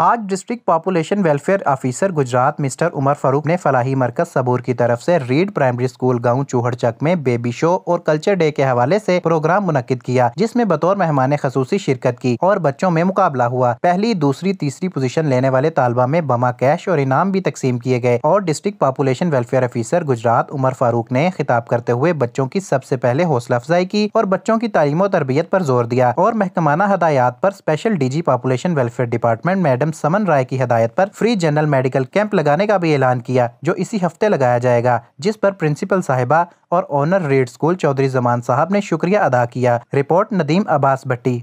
आज district population welfare officer Gujarat mister Umar Farooq ने फलाही मरकज सबूर की तरफ से रीड प्राइमरी स्कूल गांव चूहड़चक में बेबी शो और कल्चर डे के हवाले से प्रोग्राम मुनद किया जिसमें बतौर मेहमान खसूसी शिरकत की और बच्चों में मुकाबला हुआ पहली दूसरी तीसरी पोजीशन लेने वाले तालबा में बमा कैश और इनाम भी तकसीम किए गए और district population welfare officer Gujrat Umar Farooq ने खिताब करते हुए बच्चों की सबसे पहले हौसला अफजाई की और बच्चों की तालीम और तरबियत पर जोर दिया और महकमाना हदायत पर special DG population welfare department madam M Saman Rai की हदायत पर फ्री जनरल मेडिकल कैंप लगाने का भी ऐलान किया जो इसी हफ्ते लगाया जाएगा जिस पर प्रिंसिपल साहिबा और honoured school Chaudhry Zaman साहब ने शुक्रिया अदा किया रिपोर्ट नदीम अब्बास भट्टी